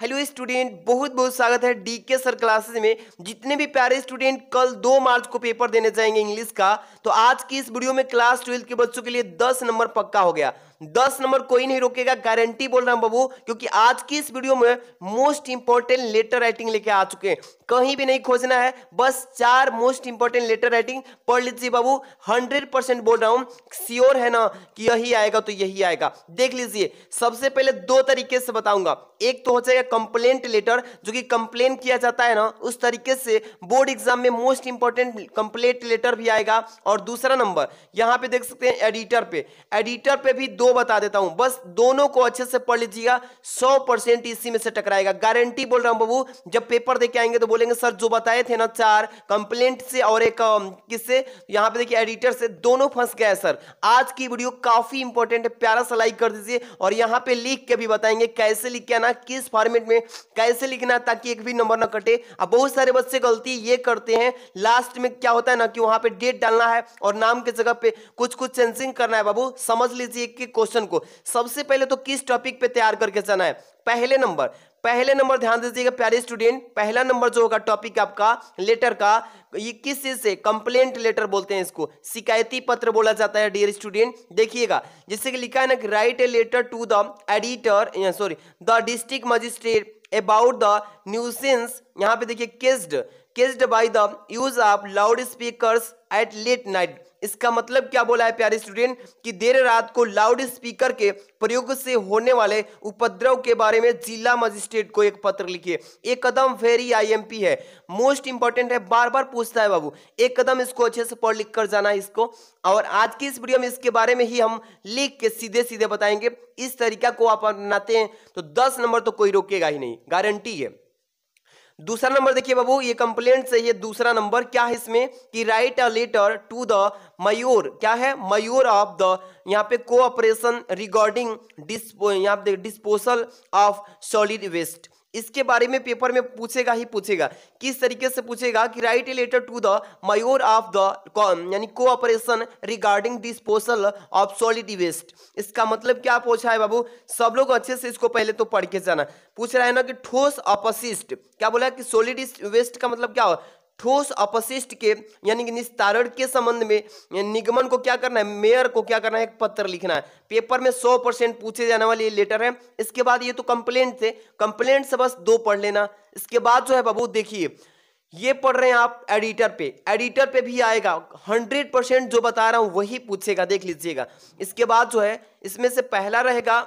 hello student बहुत बहुत स्वागत है डी के सर क्लासेस में जितने भी प्यारे स्टूडेंट कल दो मार्च को पेपर देने जाएंगे इंग्लिश का तो आज की इस वीडियो में क्लास ट्वेल्थ के बच्चों के लिए दस नंबर पक्का हो गया दस नंबर कोई नहीं रोकेगा गारंटी बोल रहा हूं बाबू क्योंकि आज की इस वीडियो में मोस्ट इंपॉर्टेंट लेटर राइटिंग लेके आ चुके हैं कहीं भी नहीं खोजना है बस चार मोस्ट इंपॉर्टेंट लेटर राइटिंग पढ़ लीजिए बाबू हंड्रेड परसेंट बोल रहा हूं श्योर है ना कि यही आएगा तो यही आएगा देख लीजिए सबसे पहले दो तरीके से बताऊंगा एक तो हो जाएगा कंप्लेंट लेटर जो कि कंप्लेन किया जाता है ना उस तरीके से बोर्ड एग्जाम में मोस्ट इंपॉर्टेंट कंप्लेंट लेटर भी आएगा और दूसरा नंबर यहां पे देख सकते हैं एडिटर पे एडिटर पे भी दो बता देता हूं बस दोनों को अच्छे से पढ़ लीजिएगा सौ परसेंट इसी में से टकराएगा गारंटी बोल रहा हूं बाबू जब पेपर देके आएंगे तो बोलेंगे सर जो बताए थे ना चार कंप्लेंट से और एक किससे यहां पर देखिए एडिटर से दोनों फंस गए सर आज की वीडियो काफी इंपॉर्टेंट है प्यारा सा लाइक कर दीजिए और यहां पे लिख के भी बताएंगे कैसे लिख के आना किस फॉर्म असाइनमेंट में कैसे लिखना ताकि एक भी नंबर ना कटे अब बहुत सारे बच्चे गलती ये करते हैं लास्ट में क्या होता है ना कि वहां पे डेट डालना है और नाम के जगह पे कुछ कुछ चेंजिंग करना है बाबू समझ लीजिए क्वेश्चन को सबसे पहले तो किस टॉपिक पे तैयार करके जाना है पहले नंबर पहले नंबर ध्यान दीजिएगा प्यारे स्टूडेंट पहला नंबर जो होगा टॉपिक आपका लेटर का ये किस चीज से कंप्लेंट लेटर बोलते हैं इसको शिकायती पत्र बोला जाता है डियर स्टूडेंट देखिएगा जिससे कि लिखा है ना कि write a letter to the editor sorry the district magistrate about the nuisance यहाँ पे देखिए caused caused by the use of loud loudspeaker at late night इसका मतलब क्या बोला है प्यारे स्टूडेंट कि देर रात को लाउड स्पीकर के प्रयोग से होने वाले उपद्रव के बारे में जिला मजिस्ट्रेट को एक पत्र लिखिए एक कदम फेरी आईएमपी है मोस्ट इंपॉर्टेंट है बार बार पूछता है बाबू एक कदम इसको अच्छे से पढ़ लिख कर जाना है इसको और आज की इस वीडियो में इसके बारे में ही हम लिख के सीधे सीधे बताएंगे इस तरीका को आप अपनाते हैं तो दस नंबर तो कोई रोकेगा ही नहीं गारंटी है दूसरा नंबर देखिए बाबू ये कंप्लेंट चाहिए दूसरा नंबर क्या है इसमें कि write a letter to the mayor क्या है मयूर ऑफ द यहाँ पे कोऑपरेशन रिगार्डिंग डिस्पो यहाँ पे डिस्पोजल ऑफ सॉलिड वेस्ट इसके बारे में पेपर में पूछेगा ही पूछेगा किस तरीके से पूछेगा कि write a letter to the mayor of the यानी corporation regarding disposal of solid waste इसका मतलब क्या पूछा है बाबू सब लोग अच्छे से इसको पहले तो पढ़ के जाना पूछ रहा है ना कि ठोस अपशिष्ट क्या बोला कि सॉलिड वेस्ट का मतलब क्या हो ठोस अपशिष्ट के यानी कि निस्तारण के संबंध में निगमन को क्या करना है मेयर को क्या करना है एक पत्र लिखना है पेपर में 100 परसेंट पूछे जाने वाले लेटर है इसके बाद ये तो कंप्लेंट थे कंप्लेंट से बस दो पढ़ लेना इसके बाद जो है बाबू देखिए ये पढ़ रहे हैं आप एडिटर पे एडिटर पे भी आएगा हंड्रेड परसेंट जो बता रहा हूं वही पूछेगा देख लीजिएगा इसके बाद जो है इसमें से पहला रहेगा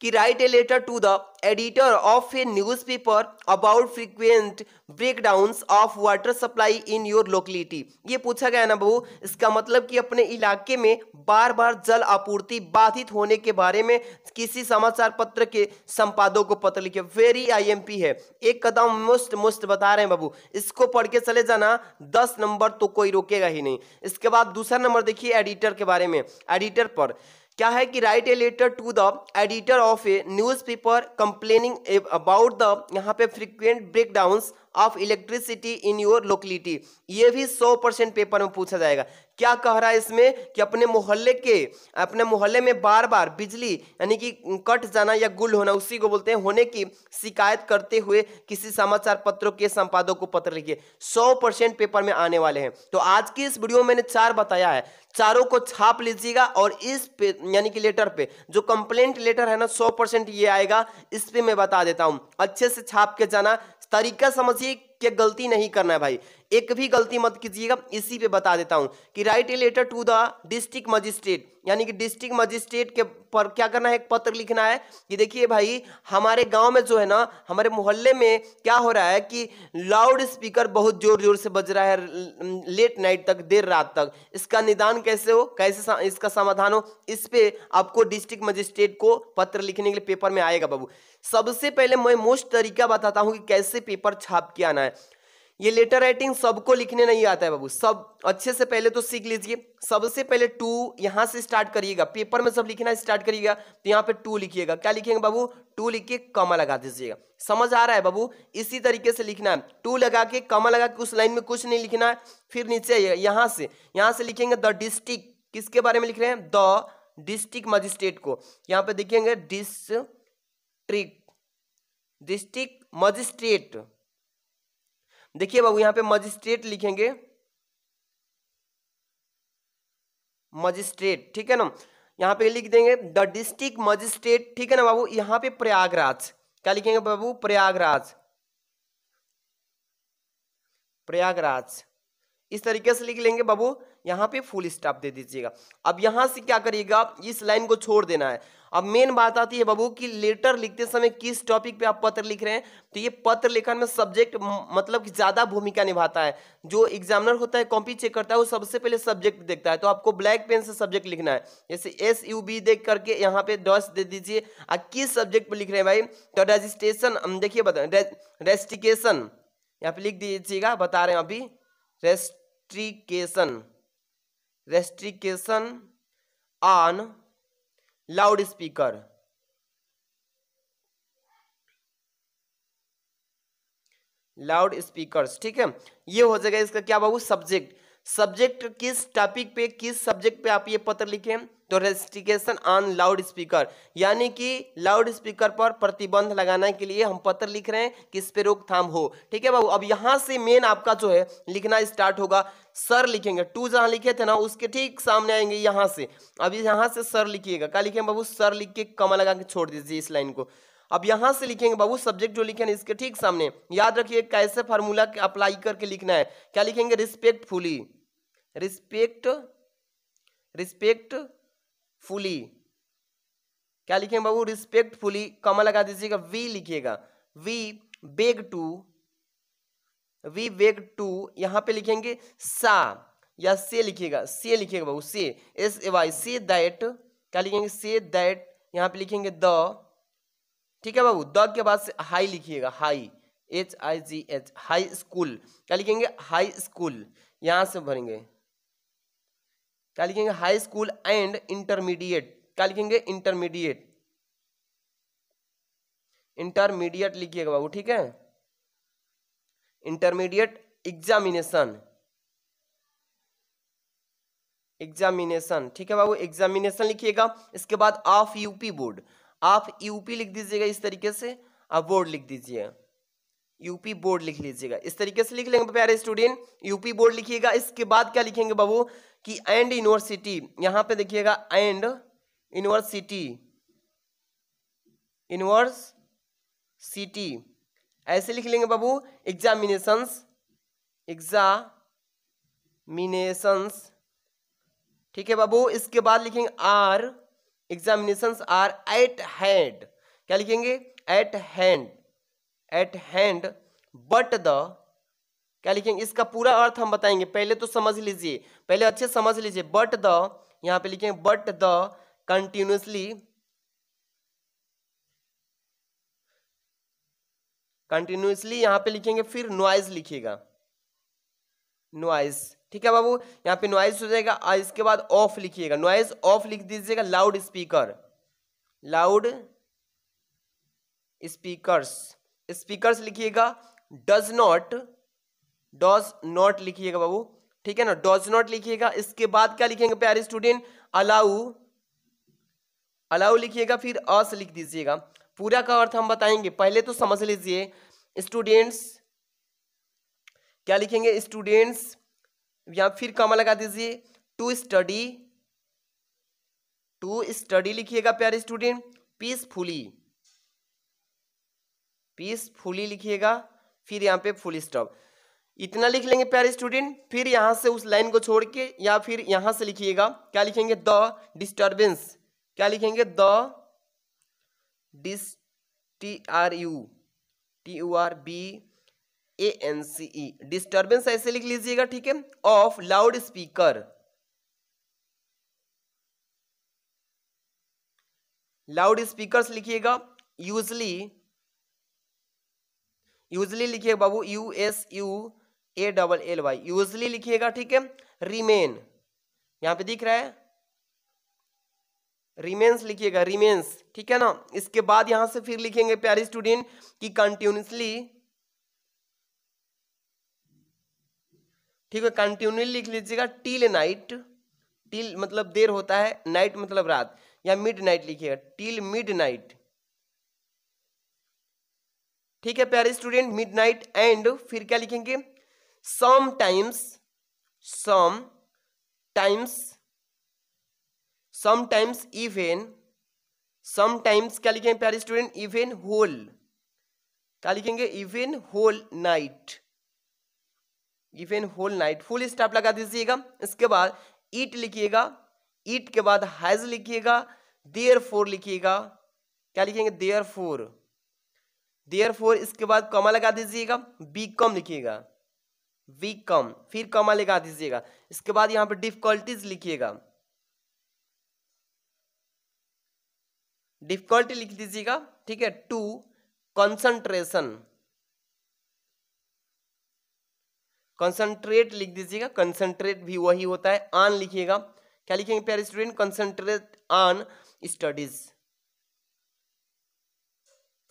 कि write a letter to the editor of a newspaper about frequent breakdowns of water supply in your locality ये पूछा गया ना बहू इसका मतलब कि अपने इलाके में बार बार जल आपूर्ति बाधित होने के बारे में किसी समाचार पत्र के संपादक को पत्र लिखे वेरी आईएमपी है एक कदम मुस्ट मुस्ट बता रहे हैं बाबू इसको पढ़ के चले जाना दस नंबर तो कोई रोकेगा ही नहीं इसके बाद दूसरा नंबर देखिए एडिटर के बारे में एडिटर पर क्या है कि write a letter to the editor of a newspaper complaining about the यहाँ पे frequent breakdowns of electricity in your locality ये भी 100 परसेंट पेपर में पूछा जाएगा क्या कह रहा है इसमें कि अपने मोहल्ले के अपने मोहल्ले में बार बार बिजली यानी कि कट जाना या गुल होना उसी को बोलते हैं होने की शिकायत करते हुए किसी समाचार पत्रों के संपादक को पत्र लिखिए 100 परसेंट पेपर में आने वाले हैं तो आज की इस वीडियो में मैंने चार बताया है चारों को छाप लीजिएगा और इस पे यानी कि लेटर पे जो कंप्लेंट लेटर है ना 100 परसेंट ये आएगा इस पर मैं बता देता हूँ अच्छे से छाप के जाना तरीका समझिए कि गलती नहीं करना है भाई एक भी गलती मत कीजिएगा इसी पे बता देता हूँ कि write a letter to the district magistrate यानी कि डिस्ट्रिक्ट मजिस्ट्रेट के पर क्या करना है एक पत्र लिखना है कि देखिए भाई हमारे गांव में जो है ना हमारे मोहल्ले में क्या हो रहा है कि लाउड स्पीकर बहुत जोर जोर से बज रहा है लेट नाइट तक देर रात तक इसका निदान कैसे हो कैसे सा, इसका समाधान हो इस पर आपको डिस्ट्रिक्ट मजिस्ट्रेट को पत्र लिखने के लिए पेपर में आएगा बाबू सबसे पहले मैं मोस्ट तरीका बताता हूँ कि कैसे पेपर छाप के आना है ये लेटर राइटिंग सबको लिखने नहीं आता है बाबू सब अच्छे से पहले तो सीख लीजिए सबसे पहले टू यहाँ से स्टार्ट करिएगा पेपर में सब लिखना स्टार्ट करिएगा तो यहाँ पे टू लिखिएगा क्या लिखेंगे बाबू टू लिख के कमा लगा दीजिएगा समझ आ रहा है बाबू इसी तरीके से लिखना है टू लगा के कमा लगा के उस लाइन में कुछ नहीं लिखना है फिर नीचे यहाँ से यहाँ से लिखेंगे द डिस्ट्रिक्ट किसके बारे में लिख रहे हैं द डिस्ट्रिक्ट मजिस्ट्रेट को यहाँ पे देखेंगे डिस्ट्रिक्ट डिस्ट्रिक्ट मजिस्ट्रेट देखिए बाबू यहां पे मजिस्ट्रेट लिखेंगे मजिस्ट्रेट ठीक है ना यहां पे लिख देंगे द डिस्ट्रिक्ट मजिस्ट्रेट ठीक है ना बाबू यहां पे प्रयागराज क्या लिखेंगे बाबू प्रयागराज प्रयागराज इस तरीके से लिख लेंगे बाबू यहाँ पे फुल स्टॉप दे दीजिएगा अब यहाँ से क्या करिएगा इस लाइन को छोड़ देना है अब मेन बात आती है बाबू कि लेटर लिखते समय किस टॉपिक पे आप पत्र लिख रहे हैं तो ये पत्र लेखन में सब्जेक्ट मतलब कि ज़्यादा भूमिका निभाता है जो एग्जामिनर होता है कॉपी चेक करता है वो सबसे पहले सब्जेक्ट देखता है तो आपको ब्लैक पेन से सब्जेक्ट लिखना है जैसे एस यू बी देख करके यहाँ पे डॉस दे दीजिए आप किस सब्जेक्ट पर लिख रहे हैं भाई तो रजिस्ट्रेशन देखिए बता रेस्टिकेशन यहाँ पे लिख दीजिएगा बता रहे हैं अभी restriction restriction on loud speaker loud loudspeakers ठीक है ये हो जाएगा इसका क्या बाबू सब्जेक्ट सब्जेक्ट किस टॉपिक पे किस सब्जेक्ट पे आप ये पत्र लिखे तो रेस्ट्रिकेशन ऑन लाउड स्पीकर यानी कि लाउड स्पीकर पर प्रतिबंध लगाने के लिए हम पत्र लिख रहे हैं किस पे रोकथाम हो ठीक है बाबू अब यहां से मेन आपका जो है लिखना स्टार्ट होगा सर लिखेंगे टू जहां लिखे थे ना उसके ठीक सामने आएंगे यहां से अब यहां से सर लिखिएगा क्या लिखेंगे बाबू सर लिख के कमा लगा के छोड़ दीजिए इस लाइन को अब यहां से लिखेंगे बाबू सब्जेक्ट जो लिखे ना इसके ठीक सामने याद रखिए कैसे फार्मूला अप्लाई करके लिखना है क्या लिखेंगे रिस्पेक्टफुली रिस्पेक्ट रिस्पेक्ट फुली क्या लिखेंगे बाबू रिस्पेक्टफुली कमा लगा दीजिएगा वी लिखिएगा we beg to we beg to यहाँ पे लिखेंगे सा या से लिखिएगा से लिखिएगा बाबू से एस ए वाई से दैट क्या लिखेंगे से दैट यहाँ पे लिखेंगे द ठीक है बाबू द के बाद से हाई लिखिएगा high H I G H high school क्या लिखेंगे हाई स्कूल यहाँ से भरेंगे क्या लिखेंगे हाई स्कूल एंड इंटरमीडिएट क्या लिखेंगे इंटरमीडिएट इंटरमीडिएट लिखिएगा बाबू ठीक है इंटरमीडिएट एग्जामिनेशन एग्जामिनेशन ठीक है बाबू एग्जामिनेशन लिखिएगा इसके बाद ऑफ यूपी बोर्ड आप यूपी लिख दीजिएगा इस तरीके से आप बोर्ड लिख दीजिए यूपी बोर्ड लिख लीजिएगा इस तरीके से लिख लेंगे प्यारे स्टूडेंट यूपी बोर्ड लिखिएगा इसके बाद क्या लिखेंगे बाबू कि एंड यूनिवर्सिटी यहां पे देखिएगा एंड यूनिवर्सिटी यूनिवर्सिटी ऐसे लिख लेंगे बाबू एग्जामिनेशंस एग्जामिनेशंस ठीक है बाबू इसके बाद लिखेंगे are examinations are at hand क्या लिखेंगे at hand at hand but the क्या लिखेंगे इसका पूरा अर्थ हम बताएंगे पहले तो समझ लीजिए पहले अच्छे समझ लीजिए बट द यहाँ पे लिखेंगे बट द कंटिन्यूसली कंटिन्यूसली यहाँ पे लिखेंगे फिर नॉइज लिखिएगा नॉइज ठीक है बाबू यहाँ पे नॉइज हो जाएगा इसके बाद ऑफ लिखिएगा नॉइज ऑफ लिख दीजिएगा loud speaker loud loudspeakers speakers लिखिएगा डज नॉट डॉज नॉट लिखिएगा बाबू ठीक है ना डज नॉट लिखिएगा इसके बाद क्या लिखेंगे प्यारे स्टूडेंट अलाउ अलाउ लिखिएगा फिर अस लिख दीजिएगा पूरा का अर्थ हम बताएंगे पहले तो समझ लीजिए स्टूडेंट्स क्या लिखेंगे स्टूडेंट्स या फिर कामा लगा दीजिए टू स्टडी टू स्टडी लिखिएगा प्यारे स्टूडेंट पीसफुली पीसफुली लिखिएगा फिर यहां पे फुल स्टॉप इतना लिख लेंगे प्यारे स्टूडेंट फिर यहां से उस लाइन को छोड़ के या फिर यहां से लिखिएगा क्या लिखेंगे द डिस्टर्बेंस क्या लिखेंगे the dis T R U T U R B A N C E disturbance ऐसे लिख लीजिएगा ठीक है of loud speaker loud speaker लिखिएगा यूजली यूजली लिखिएगा बाबू U S U A double L Y usually लिखिएगा ठीक है रिमेन यहां पे दिख रहा है रिमेन्स लिखिएगा रिमेन्स ठीक है ना इसके बाद यहां से फिर लिखेंगे प्यारे स्टूडेंट कि कंटिन्यूसली ठीक है कंटिन्यूली लिख लीजिएगा टिल नाइट टिल मतलब देर होता है नाइट मतलब रात या मिड नाइट लिखिएगा टिल मिड नाइट ठीक है प्यारे स्टूडेंट मिड नाइट एंड फिर क्या लिखेंगे sometimes sometimes sometimes even sometimes क्या लिखेंगे प्यारे स्टूडेंट इवेन होल क्या लिखेंगे even whole night even whole night full stop लगा दीजिएगा इसके बाद ईट लिखिएगा ईट के बाद हैज लिखिएगा देयर फोर लिखिएगा क्या लिखेंगे देयर फोर देयर फोर इसके बाद कमा लगा दीजिएगा बी कॉम लिखिएगा बी कॉम फिर कमा लगा दीजिएगा इसके बाद यहाँ पर डिफिकल्टीज लिखिएगा डिफिकल्टी लिख दीजिएगा ठीक है टू कंसंट्रेशन कंसंट्रेट लिख दीजिएगा कंसंट्रेट भी वही होता है आन लिखिएगा क्या लिखेंगे प्यारे student concentrate on studies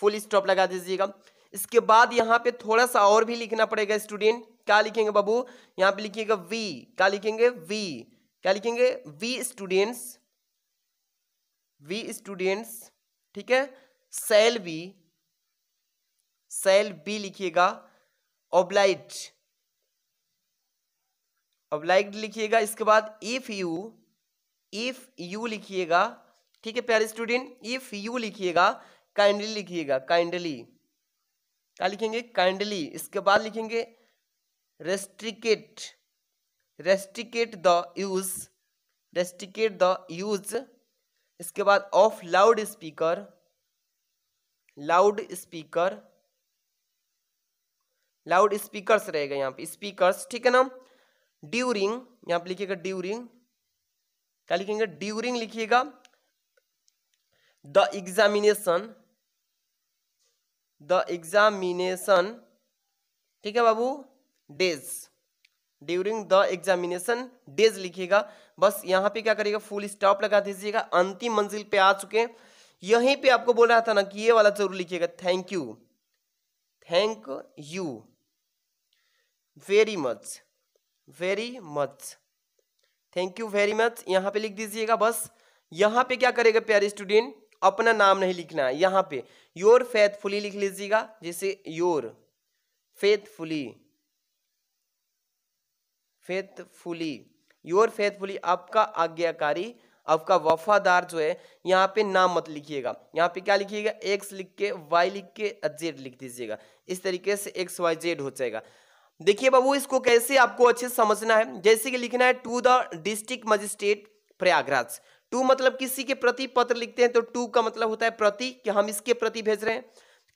full stop लगा दीजिएगा इसके बाद यहां पे थोड़ा सा और भी लिखना पड़ेगा स्टूडेंट क्या लिखेंगे बाबू यहां पे लिखिएगा वी क्या लिखेंगे वी क्या लिखेंगे वी स्टूडेंट्स वी स्टूडेंट्स ठीक है सेल बी सेल बी लिखिएगा ओब्लाइट ओब्लाइट लिखिएगा इसके बाद इफ यू इफ यू लिखिएगा ठीक है प्यारे स्टूडेंट इफ यू लिखिएगा काइंडली लिखिएगा काइंडली क्या लिखेंगे काइंडली इसके बाद लिखेंगे restrict restrict the use restrict the use इसके बाद of loud speaker loud speaker loud speakers रहेगा यहाँ पे स्पीकर्स ठीक है ना ड्यूरिंग यहाँ पे लिखिएगा ड्यूरिंग क्या लिखेंगे ड्यूरिंग लिखिएगा द एग्जामिनेशन द एग्जामिनेशन ठीक है बाबू days during the examination days लिखिएगा बस यहाँ पे क्या करिएगा फुल स्टॉप लगा दीजिएगा अंतिम मंजिल पे आ चुके हैं यहीं पे आपको बोल रहा था ना कि ये वाला जरूर लिखिएगा thank you thank you very much very much thank you very much यहाँ पे लिख दीजिएगा बस यहाँ पे क्या करेगा प्यारे स्टूडेंट अपना नाम नहीं लिखना है यहाँ पे योर फेथफुली लिख लीजिएगा जैसे yours faithfully faithfully yours faithfully आपका आज्ञाकारी आपका वफादार जो है यहाँ पे नाम मत लिखिएगा यहाँ पे क्या लिखिएगा एक्स लिख के वाई लिख के जेड लिख दीजिएगा इस तरीके से एक्स वाई जेड हो जाएगा देखिए बाबू इसको कैसे आपको अच्छे से समझना है जैसे कि लिखना है to the district magistrate Prayagraj to मतलब किसी के प्रति पत्र लिखते हैं तो टू का मतलब होता है प्रति कि हम इसके प्रति भेज रहे हैं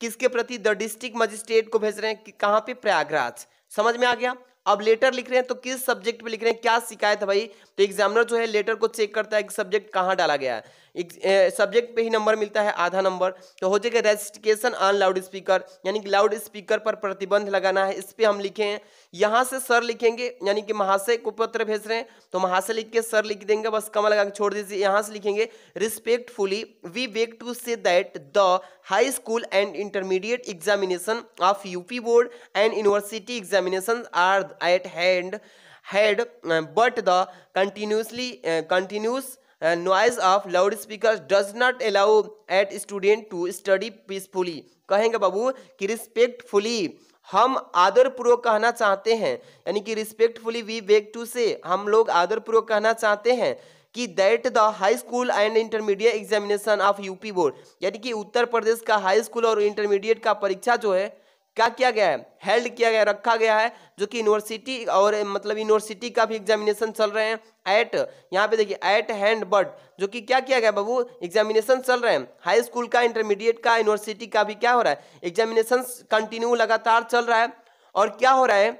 किसके प्रति द डिस्ट्रिक्ट मजिस्ट्रेट को भेज रहे हैं कहाँ पे प्रयागराज समझ में आ गया अब लेटर लिख रहे हैं तो किस सब्जेक्ट पे लिख रहे हैं क्या शिकायत है भाई तो एग्जामिनर जो है लेटर को चेक करता है कि सब्जेक्ट कहाँ डाला गया है सब्जेक्ट पे ही नंबर मिलता है आधा नंबर तो हो जाएगा रजिस्ट्रिकेशन ऑन लाउड स्पीकर यानी कि लाउड स्पीकर पर प्रतिबंध लगाना है इस पर हम लिखे हैं यहाँ से सर लिखेंगे यानी कि महाशय को पत्र भेज रहे हैं तो महाशय लिख के सर लिख देंगे बस कमल लगा के छोड़ दीजिए यहाँ से लिखेंगे respectfully we beg to say that the high school and intermediate examination of UP board and university examination are at hand had but the continuously continuous noise of loud speaker does not allow at student to study peacefully कहेंगे बाबू कि respectfully हम आदरपूर्वक कहना चाहते हैं यानी कि रिस्पेक्टफुली वी बेग टू से हम लोग आदरपूर्वक कहना चाहते हैं कि that the high school and intermediate examination of UP board यानी कि उत्तर प्रदेश का हाई स्कूल और इंटरमीडिएट का परीक्षा जो है क्या किया गया है हेल्ड किया गया रखा गया है जो कि यूनिवर्सिटी और मतलब यूनिवर्सिटी का भी एग्जामिनेशन चल रहे हैं एट यहाँ पे देखिए एट हैंड बट जो कि क्या किया गया बाबू एग्जामिनेशन चल रहे हैं हाई स्कूल का इंटरमीडिएट का यूनिवर्सिटी का भी क्या हो रहा है एग्जामिनेशन कंटिन्यू लगातार चल रहा है और क्या हो रहा है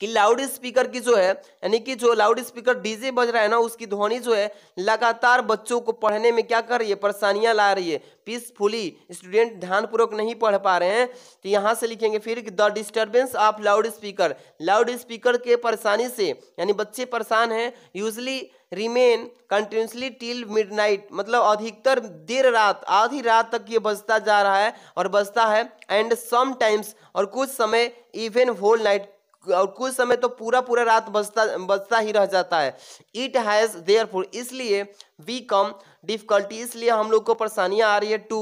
कि लाउड स्पीकर की जो है यानी कि जो लाउड स्पीकर डीजे बज रहा है ना उसकी ध्वनि जो है लगातार बच्चों को पढ़ने में क्या कर रही है परेशानियां ला रही है पीसफुली स्टूडेंट ध्यानपूर्वक नहीं पढ़ पा रहे हैं तो यहाँ से लिखेंगे फिर the disturbance of loud speaker loud speaker के परेशानी से यानी बच्चे परेशान हैं usually remain continuously till night मतलब अधिकतर देर रात आधी रात तक ये बजता जा रहा है और बजता है एंड सम टाइम्स और कुछ समय इवन होल नाइट और कुछ समय तो पूरा पूरा रात बजता बजता ही रह जाता है इट हैज़ फोर इसलिए वी कम डिफिकल्टी इसलिए हम लोग को परेशानियाँ आ रही है टू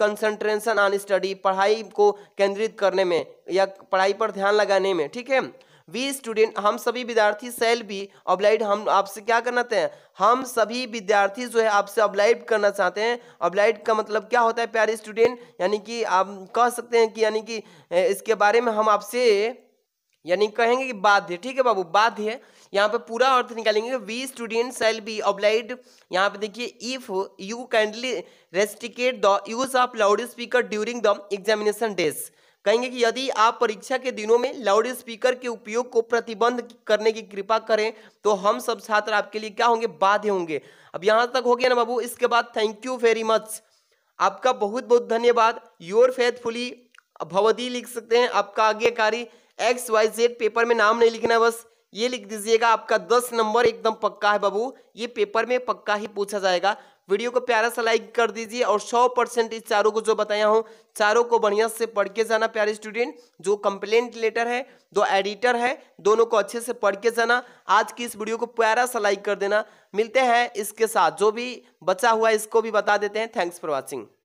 कंसंट्रेशन ऑन स्टडी पढ़ाई को केंद्रित करने में या पढ़ाई पर ध्यान लगाने में ठीक है वी स्टूडेंट हम सभी विद्यार्थी सेल भी अब्लाइड हम आपसे क्या करना चाहते हैं हम सभी विद्यार्थी जो है आपसे अब्लाइड करना चाहते हैं अब्लाइड का मतलब क्या होता है प्यारे स्टूडेंट यानी कि आप कह सकते हैं कि यानी कि eh, इसके बारे में हम आपसे यानी कहेंगे कि बाध्य ठीक है बाबू बाध्य है यहाँ पे पूरा अर्थ निकालेंगे we student shall be obliged यहाँ पे देखिए if you kindly restrict the use of loud speaker during the examination days कहेंगे कि यदि आप परीक्षा के दिनों में लाउड स्पीकर के उपयोग को प्रतिबंध करने की कृपा करें तो हम सब छात्र आपके लिए क्या होंगे बाध्य होंगे अब यहाँ तक हो गया ना बाबू इसके बाद थैंक यू वेरी मच आपका बहुत बहुत धन्यवाद योर फेथफुली भवदी लिख सकते हैं आपका आगे कार्य एक्स वाई जेड पेपर में नाम नहीं लिखना बस ये लिख दीजिएगा आपका दस नंबर एकदम पक्का है बाबू ये पेपर में पक्का ही पूछा जाएगा वीडियो को प्यारा सा लाइक कर दीजिए और 100 परसेंट इस चारों को जो बताया हूँ चारों को बढ़िया से पढ़ के जाना प्यारे स्टूडेंट जो कंप्लेंट लेटर है दो एडिटर है दोनों को अच्छे से पढ़ के जाना आज की इस वीडियो को प्यारा सा लाइक कर देना मिलते हैं इसके साथ जो भी बचा हुआ इसको भी बता देते हैं थैंक्स फॉर वॉचिंग